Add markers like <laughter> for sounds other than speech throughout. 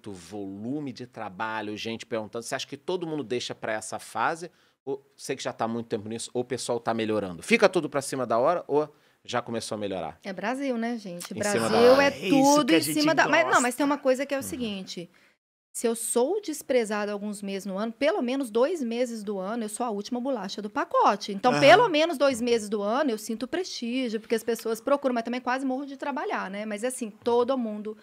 muito volume de trabalho, gente perguntando. Você acha que todo mundo deixa para essa fase? Ou, sei que já está muito tempo nisso, ou o pessoal está melhorando? Fica tudo para cima da hora ou já começou a melhorar? É Brasil, né, gente? Em Brasil é, é tudo em cima da. Mas, não, mas tem uma coisa que é o uhum. seguinte. Se eu sou desprezado alguns meses no ano, pelo menos dois meses do ano, eu sou a última bolacha do pacote. Então, pelo menos dois meses do ano, eu sinto prestígio, porque as pessoas procuram, mas também quase morro de trabalhar, né? Mas assim, todo mundo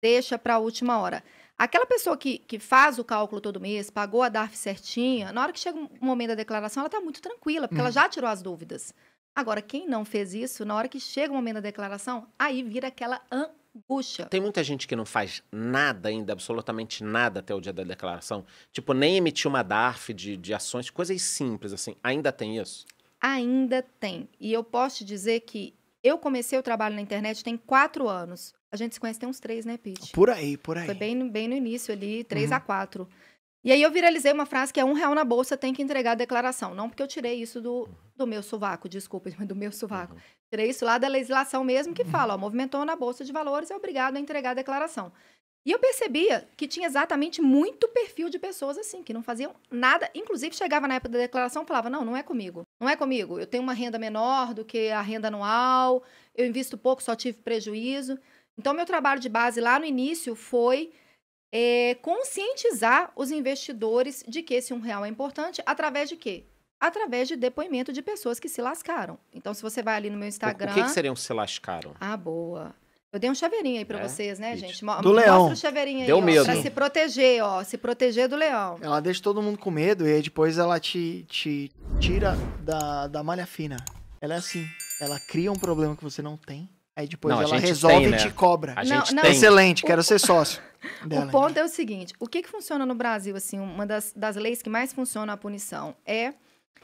deixa para a última hora. Aquela pessoa que, que faz o cálculo todo mês, pagou a DARF certinha, na hora que chega o momento da declaração, ela está muito tranquila, porque hum. ela já tirou as dúvidas. Agora, quem não fez isso, na hora que chega o momento da declaração, aí vira aquela angústia. Tem muita gente que não faz nada ainda, absolutamente nada até o dia da declaração. Tipo, nem emitir uma DARF de, de ações, coisas simples assim. Ainda tem isso? Ainda tem. E eu posso te dizer que eu comecei o trabalho na internet tem quatro anos. A gente se conhece tem uns três, né, Pete? Por aí, por aí. Foi bem, bem no início ali, três uhum. a quatro. E aí eu viralizei uma frase que é um real na bolsa, tem que entregar a declaração. Não porque eu tirei isso do, do meu sovaco, desculpa, <laughs> do meu sovaco. Uhum. Tirei isso lá da legislação mesmo que uhum. fala, ó, movimentou na bolsa de valores, é obrigado a entregar a declaração. E eu percebia que tinha exatamente muito perfil de pessoas assim, que não faziam nada. Inclusive, chegava na época da declaração e falava: não, não é comigo. Não é comigo. Eu tenho uma renda menor do que a renda anual, eu invisto pouco, só tive prejuízo. Então, meu trabalho de base lá no início foi é, conscientizar os investidores de que esse um real é importante através de quê? Através de depoimento de pessoas que se lascaram. Então, se você vai ali no meu Instagram. O que, que seriam se lascaram? Ah, boa. Eu dei um chaveirinho aí para é. Né? vocês, né, gente? Mo do mostra leão. o chaveirinho aí, Deu ó, medo. pra se proteger, ó, se proteger do leão. Ela deixa todo mundo com medo e aí depois ela te, te tira da, da malha fina. Ela é assim, ela cria um problema que você não tem, aí depois não, ela resolve tem, né? e te cobra. A gente não, não, Excelente, o, quero ser sócio. <laughs> dela, o ponto é o seguinte, o que que funciona no Brasil, assim, uma das, das leis que mais funciona a punição é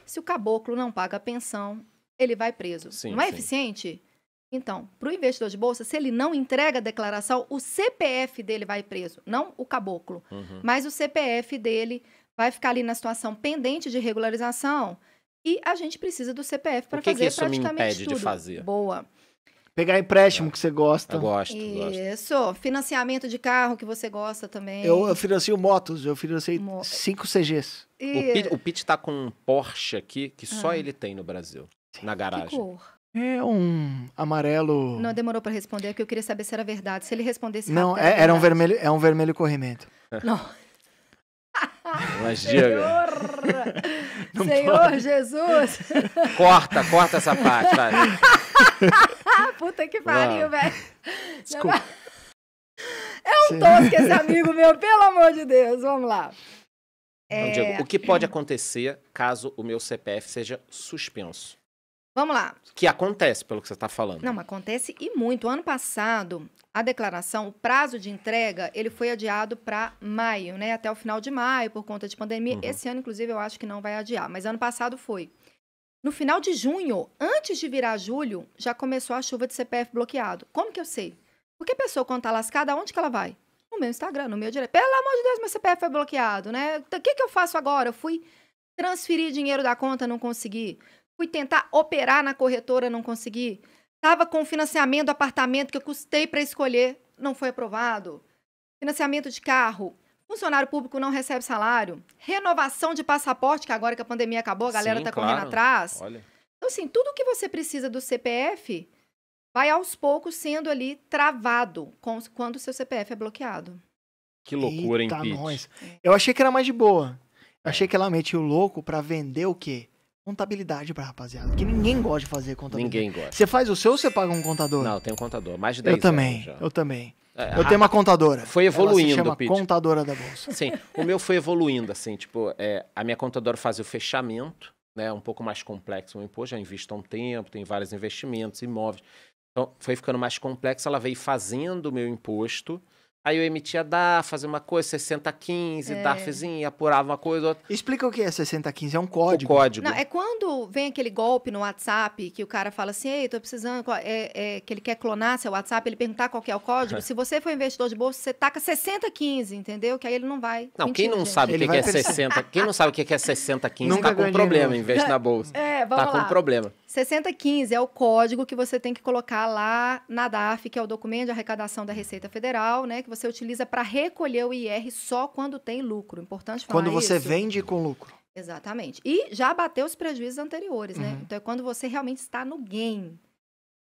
se o caboclo não paga a pensão, ele vai preso. Sim, não é sim. eficiente? Então, para o investidor de bolsa, se ele não entrega a declaração, o CPF dele vai preso, não o caboclo, uhum. mas o CPF dele vai ficar ali na situação pendente de regularização e a gente precisa do CPF para fazer que isso me impede tudo. De fazer? Boa. Pegar empréstimo é. que você gosta. Eu gosto, Isso. Gosto. Financiamento de carro que você gosta também. Eu, eu financio motos. Eu financei Mo... cinco CGs. E... O Pete está com um Porsche aqui que ah. só ele tem no Brasil, Sim. na garagem. Que cor? É um amarelo. Não demorou para responder, porque é eu queria saber se era verdade. Se ele respondesse. Não, é, era, era um vermelho, é um vermelho corrimento. <laughs> Não. Imagina. Senhor, Senhor Jesus. Corta, corta essa parte, vai. <laughs> Puta que pariu, velho. Desculpa. É um tosco esse amigo meu, pelo amor de Deus. Vamos lá. é... Diego, o que pode <clears throat> acontecer caso o meu CPF seja suspenso? Vamos lá. Que acontece, pelo que você está falando. Não, acontece e muito. Ano passado, a declaração, o prazo de entrega, ele foi adiado para maio, né? Até o final de maio, por conta de pandemia. Uhum. Esse ano, inclusive, eu acho que não vai adiar, mas ano passado foi. No final de junho, antes de virar julho, já começou a chuva de CPF bloqueado. Como que eu sei? Porque a pessoa, quando está lascada, aonde que ela vai? No meu Instagram, no meu direito. Pelo amor de Deus, meu CPF foi bloqueado, né? O que, que eu faço agora? Eu fui transferir dinheiro da conta, não consegui Fui tentar operar na corretora, não consegui. Tava com financiamento do apartamento que eu custei para escolher, não foi aprovado. Financiamento de carro. Funcionário público não recebe salário. Renovação de passaporte, que agora que a pandemia acabou, a galera Sim, tá claro. correndo atrás. Olha. Então, assim, tudo que você precisa do CPF vai aos poucos sendo ali travado com, quando o seu CPF é bloqueado. Que loucura, Eita hein, Nós. Eu achei que era mais de boa. Eu é. achei que ela metia o louco para vender o quê? contabilidade pra rapaziada. Que ninguém gosta de fazer contabilidade. Ninguém gosta. Você faz o seu ou você paga um contador? Não, tenho um contador. Mais de 10 Eu também, já. eu também. É, eu a... tenho uma contadora. Foi evoluindo, Ela Pete. contadora da bolsa. Sim, o meu foi evoluindo, assim, tipo, é, a minha contadora fazia o fechamento, né, um pouco mais complexo o imposto, já invista um tempo, tem vários investimentos, imóveis. Então, foi ficando mais complexo, ela veio fazendo o meu imposto, Aí eu emitia fazia uma coisa, 6015, é. DARFzinho, apurava uma coisa, outra. Explica o que é 6015, é um código. O código. Não, é quando vem aquele golpe no WhatsApp que o cara fala assim, ei, tô precisando, é, é, que ele quer clonar seu WhatsApp, ele perguntar qual é o código. É. Se você for investidor de bolsa, você taca 6015, entendeu? Que aí ele não vai. Não, Mentira, é quem não sabe o que, é 60, quem não sabe o que é 6015 tá com problema, dinheiro. investe na bolsa. É, vamos tá lá. com problema. 6015 é o código que você tem que colocar lá na DAF, que é o documento de arrecadação da Receita Federal, né? Que você você utiliza para recolher o IR só quando tem lucro. Importante falar Quando você isso. vende com lucro. Exatamente. E já bateu os prejuízos anteriores, né? Uhum. Então é quando você realmente está no game.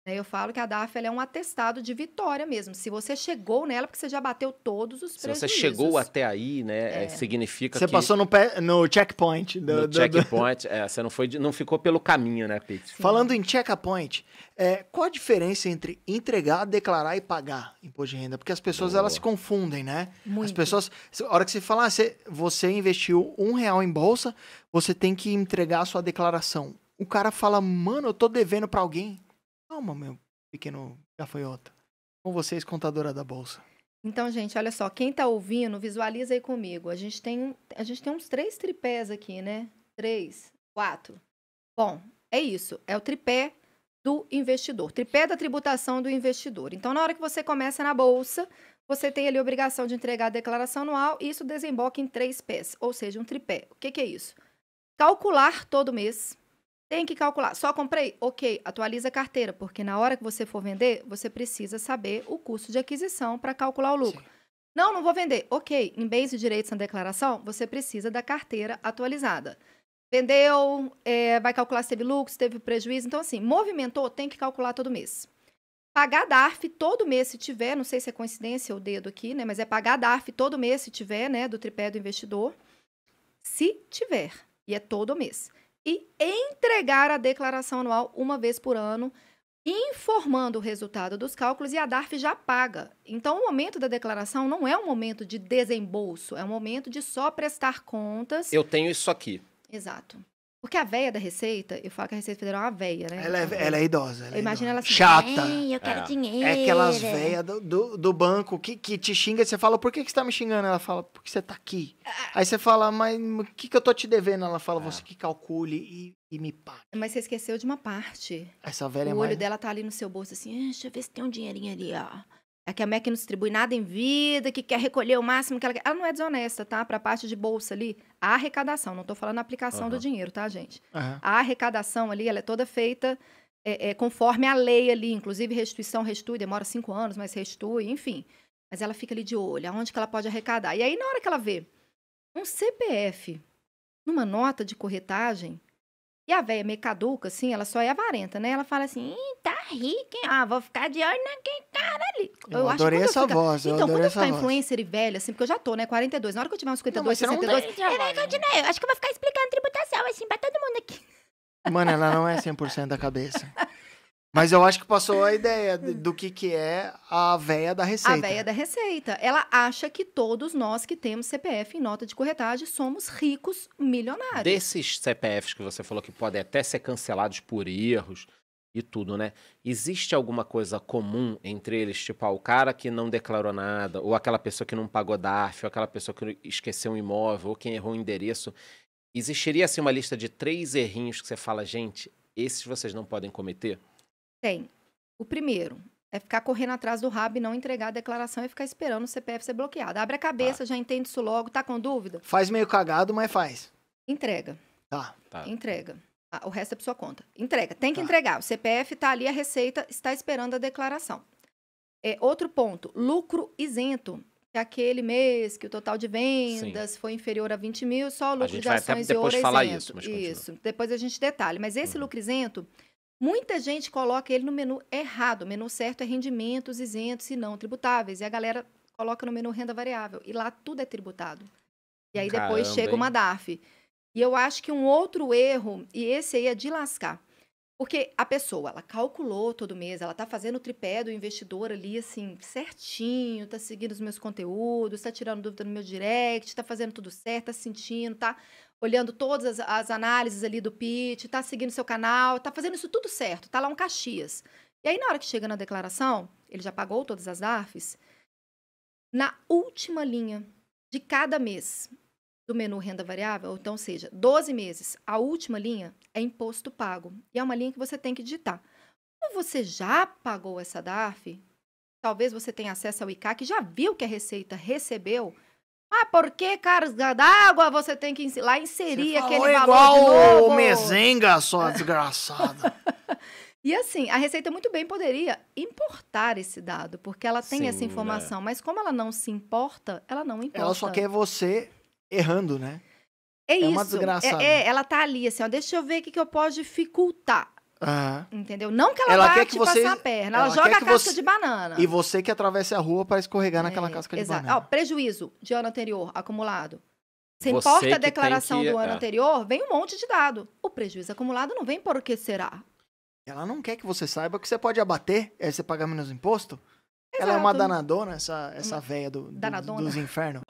Né, eu falo que a DAF é um atestado de vitória mesmo. Se você chegou nela, é porque você já bateu todos os Se prejuízos. Se você chegou até aí, né, é. é. significa você que... Você passou no, no checkpoint. Do, no do, checkpoint, do... É, você não, foi, não ficou pelo caminho, né, Pete? Falando em checkpoint, é, qual a diferença entre entregar, declarar e pagar imposto de renda? Porque as pessoas, Boa. elas se confundem, né? Muito. As pessoas... A hora que você fala, ah, você, você investiu um real em bolsa, você tem que entregar a sua declaração. O cara fala, mano, eu tô devendo para alguém Calma, meu pequeno gafanhoto. Com vocês, contadora da bolsa. Então, gente, olha só, quem está ouvindo, visualiza aí comigo. A gente tem, a gente tem uns três tripés aqui, né? Três, quatro. Bom, é isso. É o tripé do investidor, tripé da tributação do investidor. Então, na hora que você começa na bolsa, você tem ali a obrigação de entregar a declaração anual e isso desemboca em três pés, ou seja, um tripé. O que, que é isso? Calcular todo mês tem que calcular. Só comprei? Ok, atualiza a carteira, porque na hora que você for vender, você precisa saber o custo de aquisição para calcular o lucro. Sim. Não, não vou vender. Ok, em bens e direitos na declaração, você precisa da carteira atualizada. Vendeu, é, vai calcular se teve lucro, se teve prejuízo. Então, assim, movimentou, tem que calcular todo mês. Pagar DARF todo mês, se tiver, não sei se é coincidência o dedo aqui, né? Mas é pagar DARF todo mês, se tiver, né? Do tripé do investidor. Se tiver. E é todo mês e entregar a declaração anual uma vez por ano, informando o resultado dos cálculos e a DARF já paga. Então, o momento da declaração não é um momento de desembolso, é um momento de só prestar contas. Eu tenho isso aqui. Exato. Porque a velha da Receita, eu falo que a Receita Federal é uma velha, né? Ela é, uhum. ela é idosa. Ela é Imagina ela assim, Chata. eu quero é. dinheiro. É aquelas veias do, do, do, banco que, que te xinga e você fala, por que, que você tá me xingando? Ela fala, porque você tá aqui. Ah. Aí você fala, mas o que, que eu tô te devendo? Ela fala, é. você que calcule e, e me pague. Mas você esqueceu de uma parte. Essa velha é O olho mais... dela tá ali no seu bolso, assim, ah, deixa eu ver se tem um dinheirinho ali, ó. É que a MEC não distribui nada em vida, que quer recolher o máximo que ela quer. Ela não é desonesta, tá? Para a parte de bolsa ali, a arrecadação, não estou falando a aplicação uhum. do dinheiro, tá, gente? Uhum. A arrecadação ali, ela é toda feita é, é, conforme a lei ali, inclusive restituição, restitui, demora cinco anos, mas restitui, enfim. Mas ela fica ali de olho, aonde que ela pode arrecadar. E aí, na hora que ela vê um CPF numa nota de corretagem, e a velha meio caduca, assim, ela só é avarenta, né? Ela fala assim, rica, hein? Ah, vou ficar de olho naquele cara ali. Eu, eu adorei essa voz. Então, quando eu ficar voz. influencer e velha, assim, porque eu já tô, né? 42. Na hora que eu tiver uns 52, não, 62. Não tem, peraí, Eu acho que eu vou ficar explicando tributação, assim, pra todo mundo aqui. <laughs> Mano, ela não é 100% da cabeça. Mas eu acho que passou a ideia do que, que é a véia da receita. A véia da receita. Ela acha que todos nós que temos CPF em nota de corretagem somos ricos milionários. Desses CPFs que você falou que podem até ser cancelados por erros, e tudo, né? Existe alguma coisa comum entre eles? Tipo, ah, o cara que não declarou nada, ou aquela pessoa que não pagou DARF, ou aquela pessoa que esqueceu um imóvel, ou quem errou o endereço. Existiria, assim, uma lista de três errinhos que você fala, gente, esses vocês não podem cometer? Tem. O primeiro é ficar correndo atrás do rabo e não entregar a declaração e ficar esperando o CPF ser bloqueado. Abre a cabeça, tá. já entende isso logo, tá com dúvida? Faz meio cagado, mas faz. Entrega. Tá. tá. Entrega o resto é por sua conta. Entrega, tem que tá. entregar. O CPF está ali, a receita está esperando a declaração. É, outro ponto, lucro isento. Que é aquele mês que o total de vendas Sim. foi inferior a 20 mil, só o lucro de ações e ouro falar isento. Isso, isso, depois a gente detalha. Mas esse uhum. lucro isento, muita gente coloca ele no menu errado. O menu certo é rendimentos isentos e não tributáveis. E a galera coloca no menu renda variável. E lá tudo é tributado. E aí Caramba, depois chega hein? uma DARF. E eu acho que um outro erro, e esse aí é de lascar. Porque a pessoa, ela calculou todo mês, ela tá fazendo o tripé do investidor ali, assim, certinho, tá seguindo os meus conteúdos, tá tirando dúvida no meu direct, tá fazendo tudo certo, tá sentindo, tá olhando todas as, as análises ali do pitch, tá seguindo seu canal, tá fazendo isso tudo certo, tá lá um Caxias. E aí, na hora que chega na declaração, ele já pagou todas as DARFs, na última linha de cada mês, do menu renda variável, então seja 12 meses, a última linha é imposto pago. E é uma linha que você tem que digitar. Como você já pagou essa DARF, talvez você tenha acesso ao ICAC, já viu que a Receita recebeu. Ah, por que carga d'água você tem que lá inserir você aquele valor igual de novo? o Mezenga, sua desgraçada. <laughs> e assim, a Receita muito bem poderia importar esse dado, porque ela tem Sim, essa é. informação, é. mas como ela não se importa, ela não importa. Ela só quer você errando, né? É, é isso. uma desgraçada. É, né? é, ela tá ali, assim, ó, deixa eu ver o que, que eu posso dificultar. Uhum. Entendeu? Não que ela, ela quer que você... passar a perna, ela, ela joga a casca você... de banana. E você que atravessa a rua para escorregar é, naquela casca de exato. banana. Ó, prejuízo de ano anterior acumulado. Você, você importa a declaração que... do ano é. anterior, vem um monte de dado. O prejuízo acumulado não vem por que será. Ela não quer que você saiba que você pode abater, aí eh, você pagar menos imposto. Exato. Ela é uma danadona, essa, essa véia do, do, dos infernos.